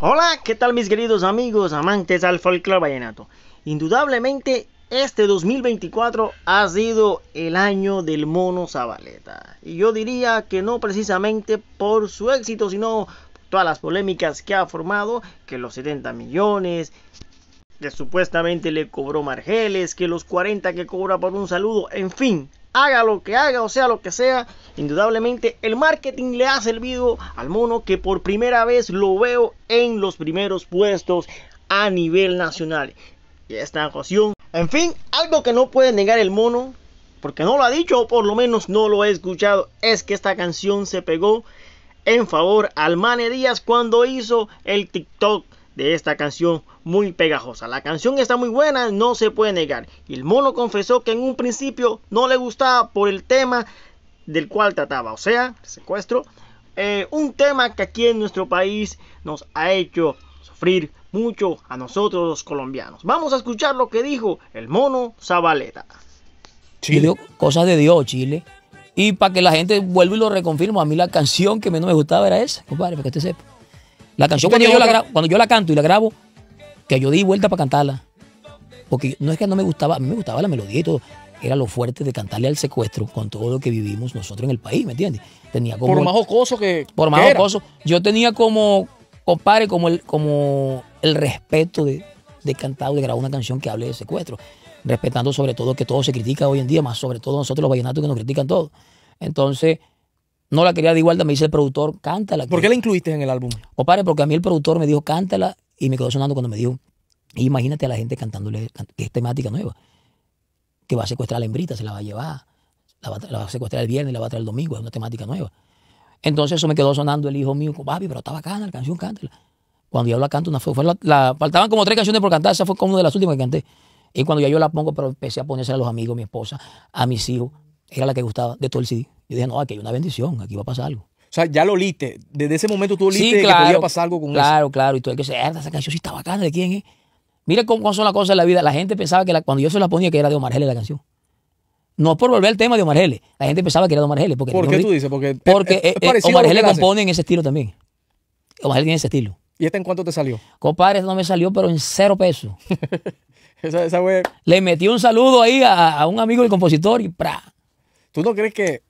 Hola, ¿qué tal mis queridos amigos, amantes al folclore vallenato? Indudablemente, este 2024 ha sido el año del mono Zabaleta. Y yo diría que no precisamente por su éxito, sino todas las polémicas que ha formado, que los 70 millones, que supuestamente le cobró Margeles, que los 40 que cobra por un saludo, en fin, haga lo que haga o sea lo que sea, indudablemente el marketing le ha servido al mono que por primera vez lo veo en los primeros puestos a nivel nacional. Y esta ocasión, en fin, algo que no puede negar el mono, porque no lo ha dicho o por lo menos no lo he escuchado, es que esta canción se pegó en favor al Mane Díaz cuando hizo el TikTok de esta canción muy pegajosa. La canción está muy buena, no se puede negar. Y el mono confesó que en un principio no le gustaba por el tema del cual trataba, o sea, secuestro. Eh, un tema que aquí en nuestro país nos ha hecho sufrir mucho a nosotros los colombianos. Vamos a escuchar lo que dijo el mono Zabaleta. Chile. cosas de Dios, Chile. Y para que la gente vuelva y lo reconfirme. a mí la canción que menos me gustaba era esa, compadre, para que usted sepa. La canción cuando yo, la cuando yo la canto y la grabo, que yo di vuelta para cantarla. Porque no es que no me gustaba, a mí me gustaba la melodía y todo. Era lo fuerte de cantarle al secuestro con todo lo que vivimos nosotros en el país, ¿me entiendes? Tenía como, por más jocoso que. Por más jocoso. Yo tenía como, compadre, como el, como el respeto de, de cantar o de grabar una canción que hable de secuestro. Respetando sobre todo que todo se critica hoy en día, más sobre todo nosotros los vallenatos que nos critican todo. Entonces, no la quería de igualdad, me dice el productor, cántala. ¿Por qué la incluiste en el álbum? O oh, padre porque a mí el productor me dijo, cántala, y me quedó sonando cuando me dijo, e imagínate a la gente cantándole, que es temática nueva, que va a secuestrar a la hembrita, se la va a llevar, la va, a secuestrar el viernes, la va a traer el domingo, es una temática nueva. Entonces eso me quedó sonando el hijo mío, papi, pero estaba bacana la canción, cántala. Cuando yo la canto, una, fue, la, faltaban como tres canciones por cantar, esa fue como una de las últimas que canté. Y cuando ya yo la pongo, pero empecé a ponerse a los amigos, mi esposa, a mis hijos, era la que gustaba de todo el CD. Yo dije, no, aquí hay una bendición, aquí va a pasar algo. O sea, ya lo liste. Desde ese momento tú oliste que podía pasar algo con claro, Claro, claro. Y tú dices, esa canción sí está bacana, ¿de quién es? Mira cómo, son las cosas en la vida. La gente pensaba que cuando yo se la ponía que era de Omar Gele la canción. No por volver al tema de Omar Hele. La gente pensaba que era de Omar Hele. Porque ¿Por qué tú dices? Porque, e-, e-, Omar Gele compone en ese estilo también. Omar Hele tiene ese estilo. ¿Y esta en cuánto te salió? Compadre, no me salió, pero en cero pesos. esa, esa Le metí un saludo ahí a, un amigo del compositor y ¡pra! ¿Tú no crees que